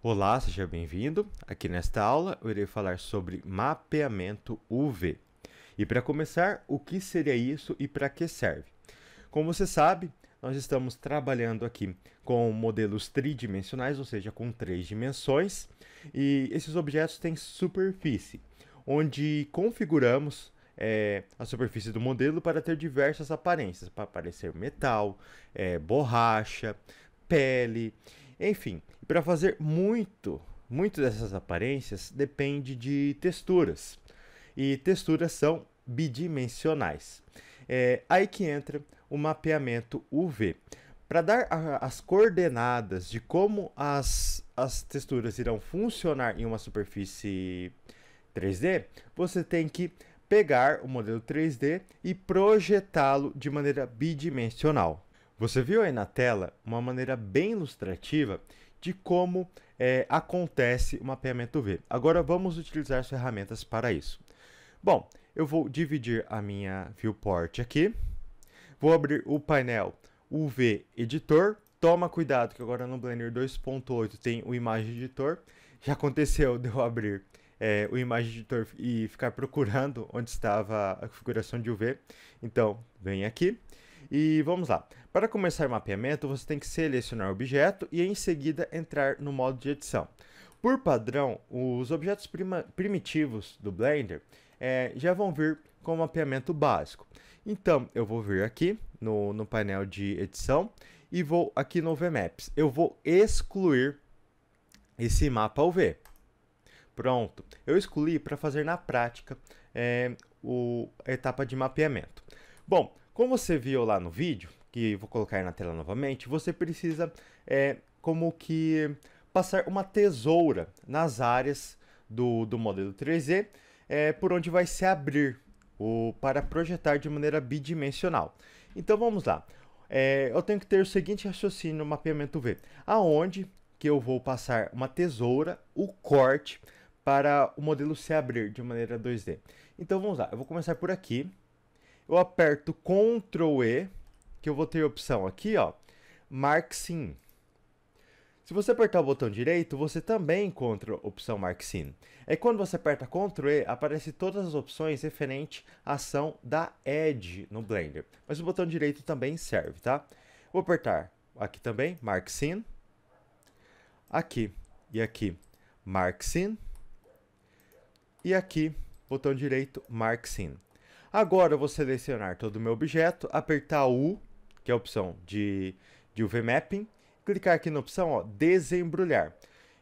Olá, seja bem-vindo. Aqui nesta aula eu irei falar sobre mapeamento UV. E para começar, o que seria isso e para que serve? Como você sabe, nós estamos trabalhando aqui com modelos tridimensionais, ou seja, com três dimensões, e esses objetos têm superfície, onde configuramos é, a superfície do modelo para ter diversas aparências, para aparecer metal, é, borracha, pele enfim, para fazer muito, muito dessas aparências depende de texturas. E texturas são bidimensionais. É aí que entra o mapeamento UV. Para dar a, as coordenadas de como as, as texturas irão funcionar em uma superfície 3D, você tem que pegar o modelo 3D e projetá-lo de maneira bidimensional. Você viu aí na tela uma maneira bem ilustrativa de como é, acontece o mapeamento V. Agora vamos utilizar as ferramentas para isso. Bom, eu vou dividir a minha viewport aqui, vou abrir o painel UV Editor, toma cuidado que agora no Blender 2.8 tem o Imagem Editor, já aconteceu de eu abrir é, o Imagem Editor e ficar procurando onde estava a configuração de UV, então vem aqui, e vamos lá. Para começar o mapeamento, você tem que selecionar o objeto e em seguida entrar no modo de edição. Por padrão, os objetos prima, primitivos do Blender é, já vão vir com o mapeamento básico. Então, eu vou vir aqui no, no painel de edição e vou aqui no VMaps. Eu vou excluir esse mapa UV. Pronto, eu excluí para fazer na prática é, o, a etapa de mapeamento. Bom, como você viu lá no vídeo, que vou colocar na tela novamente, você precisa é, como que passar uma tesoura nas áreas do, do modelo 3D, é, por onde vai se abrir o, para projetar de maneira bidimensional. Então vamos lá. É, eu tenho que ter o seguinte raciocínio no mapeamento V. Aonde que eu vou passar uma tesoura, o corte, para o modelo se abrir de maneira 2D. Então vamos lá, eu vou começar por aqui, eu aperto Ctrl E, que eu vou ter a opção aqui, ó, Mark Sim. Se você apertar o botão direito, você também encontra a opção Mark Scene. É quando você aperta Ctrl E, aparece todas as opções referente à ação da Edge no Blender. Mas o botão direito também serve, tá? Vou apertar aqui também, Mark Scene. Aqui e aqui, Mark Scene. E aqui, botão direito, Mark Scene. Agora eu vou selecionar todo o meu objeto, apertar U, que é a opção de, de UV Mapping, clicar aqui na opção ó, desembrulhar.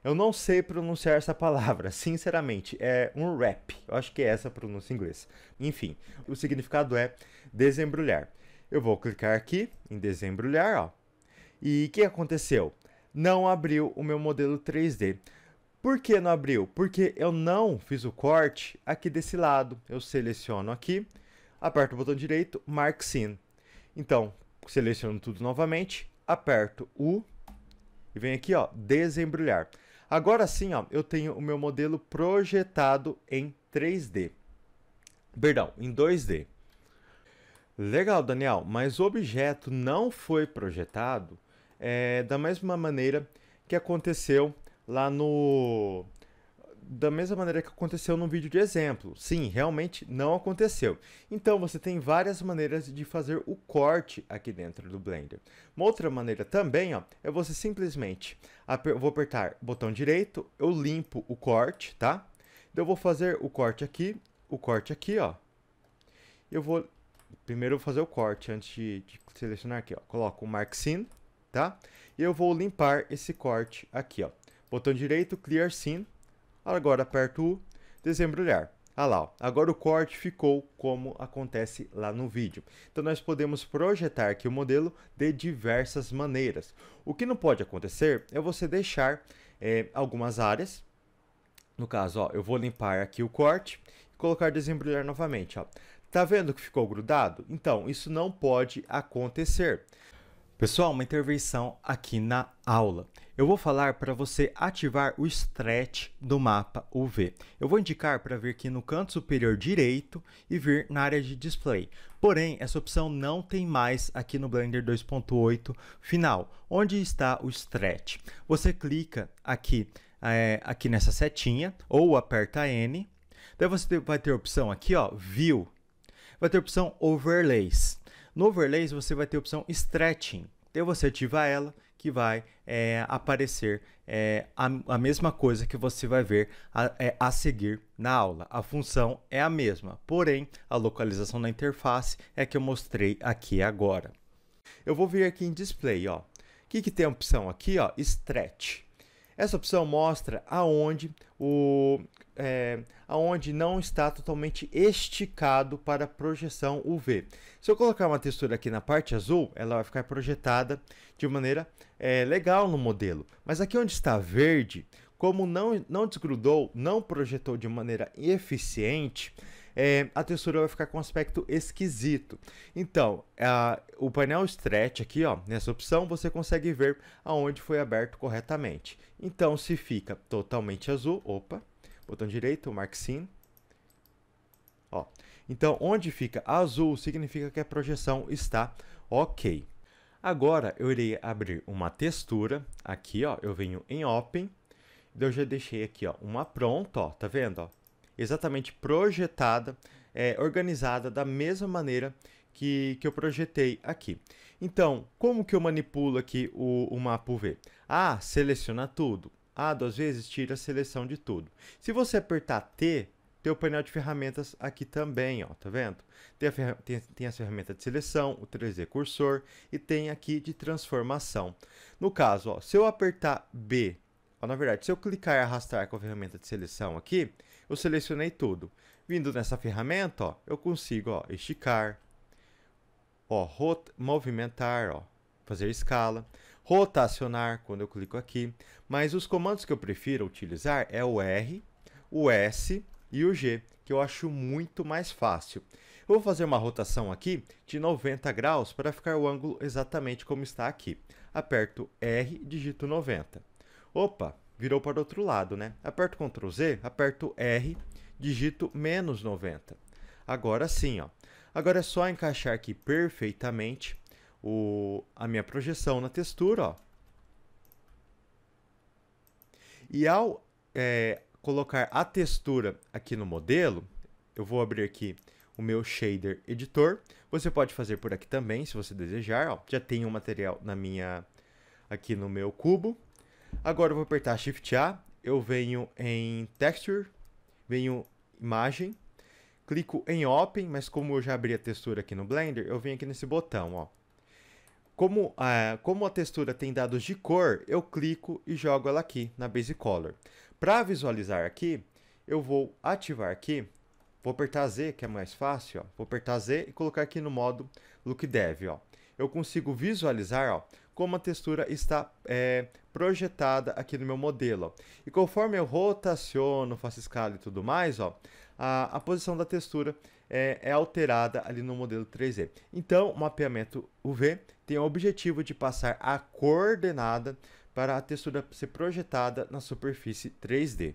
Eu não sei pronunciar essa palavra, sinceramente, é um wrap. Eu acho que é essa a pronúncia em inglês. Enfim, o significado é desembrulhar. Eu vou clicar aqui em desembrulhar, ó. E o que aconteceu? Não abriu o meu modelo 3D. Por que não abriu? Porque eu não fiz o corte aqui desse lado. Eu seleciono aqui, aperto o botão direito, Mark Scene. Então, seleciono tudo novamente, aperto U e venho aqui, ó, desembrulhar. Agora sim, ó, eu tenho o meu modelo projetado em 3D. Perdão, em 2D. Legal, Daniel, mas o objeto não foi projetado é, da mesma maneira que aconteceu lá no da mesma maneira que aconteceu no vídeo de exemplo. Sim, realmente não aconteceu. Então você tem várias maneiras de fazer o corte aqui dentro do Blender. Uma outra maneira também ó, é você simplesmente, aper vou apertar botão direito, eu limpo o corte, tá? Então, eu vou fazer o corte aqui, o corte aqui, ó. Eu vou, primeiro vou fazer o corte antes de, de selecionar aqui, ó. Coloco o Mark Scene, tá? E eu vou limpar esse corte aqui, ó. Botão direito, Clear Scene Agora aperto o desembrulhar. Ah lá, agora o corte ficou como acontece lá no vídeo. Então nós podemos projetar aqui o modelo de diversas maneiras. O que não pode acontecer é você deixar é, algumas áreas. No caso, ó, eu vou limpar aqui o corte e colocar desembrulhar novamente. Ó. Tá vendo que ficou grudado? Então, isso não pode acontecer. Pessoal, uma intervenção aqui na aula. Eu vou falar para você ativar o stretch do mapa UV. Eu vou indicar para vir aqui no canto superior direito e vir na área de display. Porém, essa opção não tem mais aqui no Blender 2.8 final. Onde está o stretch? Você clica aqui, é, aqui nessa setinha ou aperta N. Daí você vai ter a opção aqui, ó, View. Vai ter a opção Overlays. No Overlays você vai ter a opção Stretching. Daí então, você ativa ela, que vai é, aparecer é, a, a, mesma coisa que você vai ver a, é, a, seguir na aula. A função é a mesma, porém a localização da interface é que eu mostrei aqui agora. Eu vou vir aqui em display, ó. O que, que tem a opção aqui, ó? Stretch. Essa opção mostra aonde o é, aonde não está totalmente esticado para projeção UV. Se eu colocar uma textura aqui na parte azul, ela vai ficar projetada de maneira é, legal no modelo. Mas aqui onde está verde, como não, não desgrudou, não projetou de maneira eficiente, é, a textura vai ficar com um aspecto esquisito. Então, a, o painel stretch aqui, ó, nessa opção, você consegue ver aonde foi aberto corretamente. Então, se fica totalmente azul, opa, botão direito, Mark sim. ó. Então, onde fica azul, significa que a projeção está ok. Agora, eu irei abrir uma textura, aqui, ó, eu venho em Open, então, eu já deixei aqui, ó, uma pronta, ó, tá vendo, ó? exatamente projetada, é, organizada da mesma maneira que, que eu projetei aqui. Então, como que eu manipulo aqui o, o mapa UV? Ah, seleciona tudo. Ah, duas vezes tira a seleção de tudo. Se você apertar T, tem o painel de ferramentas aqui também, ó, tá vendo? Tem, a tem, tem as ferramentas de seleção, o 3D cursor e tem aqui de transformação. No caso, ó, se eu apertar B, ó, na verdade, se eu clicar e arrastar com a ferramenta de seleção aqui, eu selecionei tudo. Vindo nessa ferramenta, ó, eu consigo ó, esticar, ó, movimentar, ó, fazer escala, rotacionar quando eu clico aqui. Mas os comandos que eu prefiro utilizar é o R, o S e o G, que eu acho muito mais fácil. Eu vou fazer uma rotação aqui de 90 graus para ficar o ângulo exatamente como está aqui. Aperto R, digito 90. Opa, virou para o outro lado, né? Aperto Ctrl Z, aperto R, digito menos 90. Agora sim, ó. Agora é só encaixar aqui perfeitamente o, a minha projeção na textura, ó. E ao é, colocar a textura aqui no modelo, eu vou abrir aqui o meu shader editor. Você pode fazer por aqui também, se você desejar. Ó. Já tem o um material na minha, aqui no meu cubo. Agora eu vou apertar Shift A, eu venho em Texture, venho Imagem, clico em Open, mas como eu já abri a textura aqui no Blender, eu venho aqui nesse botão, ó. Como a, é, como a textura tem dados de cor, eu clico e jogo ela aqui na Base Color. Para visualizar aqui, eu vou ativar aqui, vou apertar Z, que é mais fácil, ó. vou apertar Z e colocar aqui no modo Look Dev. Ó. Eu consigo visualizar ó, como a textura está é, projetada aqui no meu modelo. E conforme eu rotaciono, faço escala e tudo mais, ó, a, a posição da textura é, é, alterada ali no modelo 3D. Então, o mapeamento UV tem o objetivo de passar a coordenada para a textura ser projetada na superfície 3D.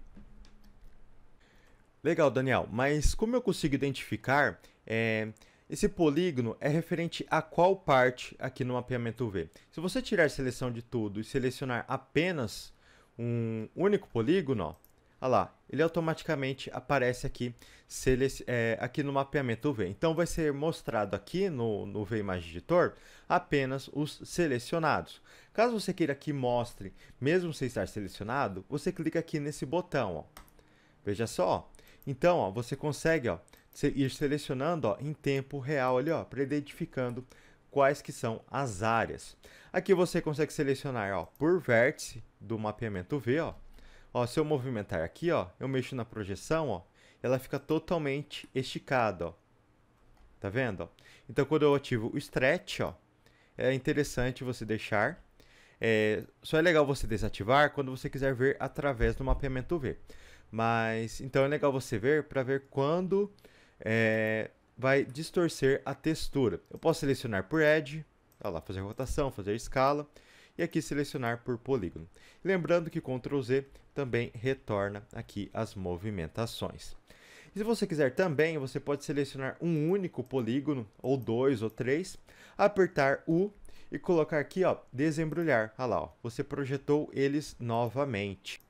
Legal, Daniel, mas como eu consigo identificar é, esse polígono é referente a qual parte aqui no mapeamento V? Se você tirar seleção de tudo e selecionar apenas um único polígono, olha lá, ele automaticamente aparece aqui, é, aqui no mapeamento V. Então vai ser mostrado aqui no, no V Imagem Editor apenas os selecionados. Caso você queira que mostre, mesmo sem estar selecionado, você clica aqui nesse botão. Ó. Veja só, então ó, você consegue ó, se, ir selecionando ó, em tempo real ali, ó, para identificando quais que são as áreas. Aqui você consegue selecionar ó, por vértice do mapeamento V. Ó. Ó, se eu movimentar aqui, ó, eu mexo na projeção, ó, ela fica totalmente esticada. Ó. Tá vendo? Ó? Então, quando eu ativo o stretch, ó, é interessante você deixar. É, só é legal você desativar quando você quiser ver através do mapeamento V. Mas, então é legal você ver para ver quando é, vai distorcer a textura. Eu posso selecionar por Edge, tá lá, fazer rotação, fazer escala, e aqui selecionar por polígono. Lembrando que Ctrl Z também retorna aqui as movimentações. E se você quiser também, você pode selecionar um único polígono, ou dois ou três, apertar U e colocar aqui, ó, desembrulhar. Olha lá, ó, você projetou eles novamente.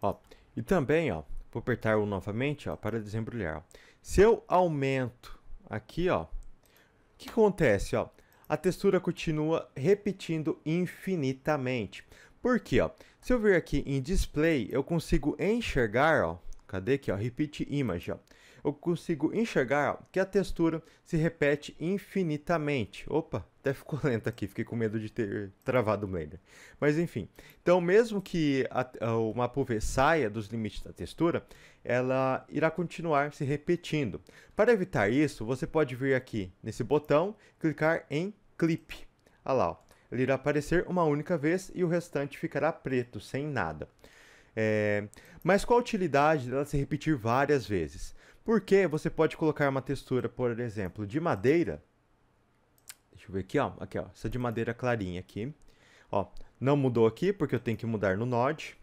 Ó, e também, ó, vou apertar U novamente, ó, para desembrulhar. Ó. Se eu aumento aqui, ó, o que acontece, ó? A textura continua repetindo infinitamente. Por quê, ó? Se eu vir aqui em display, eu consigo enxergar, ó, cadê aqui, ó, repeat image, ó eu consigo enxergar que a textura se repete infinitamente. Opa, até ficou lento aqui, fiquei com medo de ter travado o Blender. Mas enfim, então mesmo que a, a, o mapa UV saia dos limites da textura, ela irá continuar se repetindo. Para evitar isso, você pode vir aqui nesse botão, clicar em Clip. Olha lá, ó. ele irá aparecer uma única vez e o restante ficará preto, sem nada. É... Mas qual a utilidade dela se repetir várias vezes? Porque você pode colocar uma textura, por exemplo, de madeira. Deixa eu ver aqui, ó. Aqui, ó. Essa de madeira clarinha aqui. Ó, não mudou aqui porque eu tenho que mudar no Node.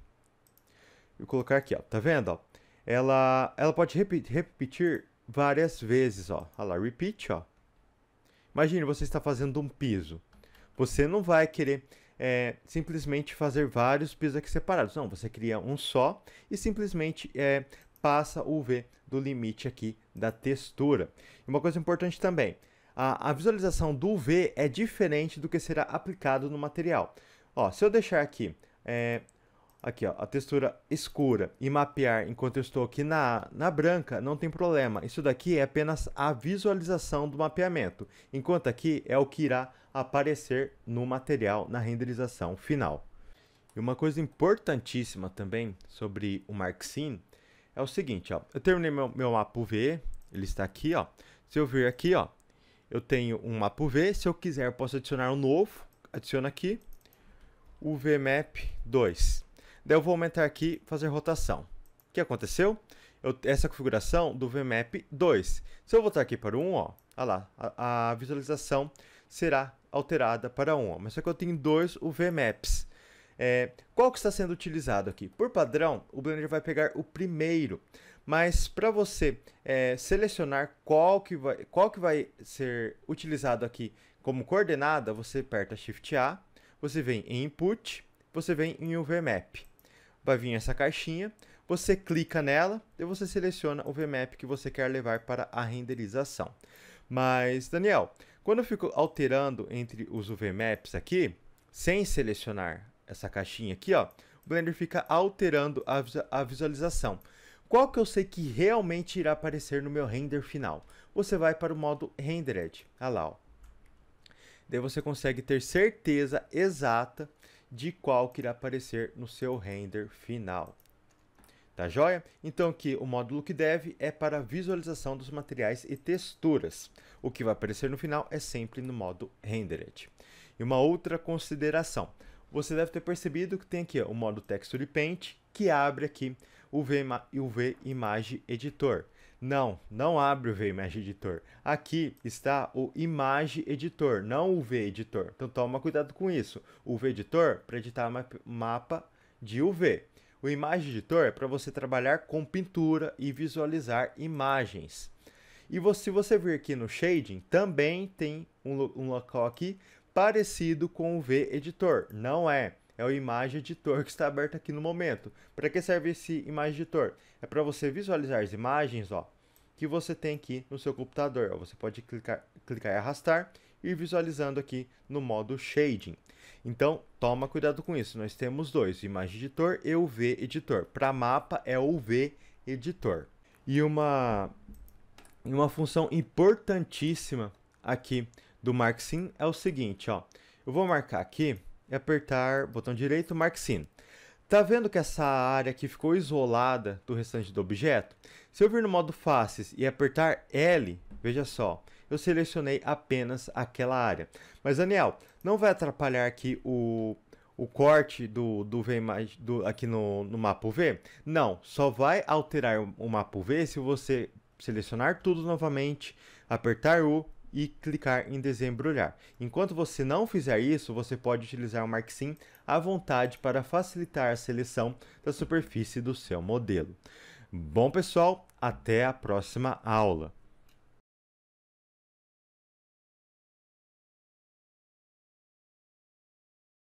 E colocar aqui, ó. Tá vendo, ó? Ela, ela pode repetir várias vezes, ó. Olha lá, repeat, ó. Imagine, você está fazendo um piso. Você não vai querer é, simplesmente fazer vários pisos aqui separados. Não, você cria um só e simplesmente é, passa o V do limite aqui da textura. E uma coisa importante também, a, a visualização do UV é diferente do que será aplicado no material. Ó, se eu deixar aqui, é, aqui ó, a textura escura e mapear enquanto eu estou aqui na, na branca, não tem problema. Isso daqui é apenas a visualização do mapeamento, enquanto aqui é o que irá aparecer no material na renderização final. E uma coisa importantíssima também sobre o Mark Scene é o seguinte, ó. Eu terminei meu, meu mapa UV, ele está aqui, ó. Se eu vir aqui, ó, eu tenho um mapa UV. Se eu quiser, eu posso adicionar um novo. Adiciona aqui, Vmap 2. Daí eu vou aumentar aqui, fazer rotação. O que aconteceu? Eu, essa configuração do VMAP 2. Se eu voltar aqui para o 1, ó, olha lá, a, a visualização será alterada para 1. Ó. Mas só que eu tenho dois Vmaps. É, qual que está sendo utilizado aqui? Por padrão, o Blender vai pegar o primeiro, mas para você é, selecionar qual que, vai, qual que vai ser utilizado aqui como coordenada, você aperta Shift A, você vem em Input, você vem em UV Map, Vai vir essa caixinha, você clica nela e você seleciona o VMAP que você quer levar para a renderização. Mas, Daniel, quando eu fico alterando entre os UV Maps aqui, sem selecionar essa caixinha aqui, ó, o Blender fica alterando a, a visualização. Qual que eu sei que realmente irá aparecer no meu render final? Você vai para o modo Rendered, olha lá, ó. Daí você consegue ter certeza exata de qual que irá aparecer no seu render final. Tá joia? Então aqui o módulo que deve é para visualização dos materiais e texturas. O que vai aparecer no final é sempre no modo Rendered. E uma outra consideração você deve ter percebido que tem aqui o modo Texture Paint, que abre aqui o VImage Editor. Não, não abre o VImage Editor. Aqui está o Image Editor, não o VEditor. Então toma cuidado com isso. O VEditor para editar ma mapa de UV. O Image Editor é para você trabalhar com pintura e visualizar imagens. E se você vir aqui no Shading, também tem um, um local aqui parecido com o V-Editor. Não é. É o Image Editor que está aberto aqui no momento. Para que serve esse Image Editor? É para você visualizar as imagens ó, que você tem aqui no seu computador. Você pode clicar, clicar e arrastar e ir visualizando aqui no modo Shading. Então, toma cuidado com isso. Nós temos dois, o Image Editor e o V Editor. Para mapa é o V Editor. E uma, uma função importantíssima aqui do Mark Sim é o seguinte, ó. Eu vou marcar aqui e apertar botão direito Mark Sim. Tá vendo que essa área aqui ficou isolada do restante do objeto? Se eu vir no modo faces e apertar L, veja só, eu selecionei apenas aquela área. Mas Daniel, não vai atrapalhar aqui o, o corte do, do V do, aqui no, no mapa V? Não, só vai alterar o, o mapa V se você selecionar tudo novamente, apertar U e clicar em desembrulhar. Enquanto você não fizer isso, você pode utilizar o Marksim à vontade para facilitar a seleção da superfície do seu modelo. Bom pessoal, até a próxima aula!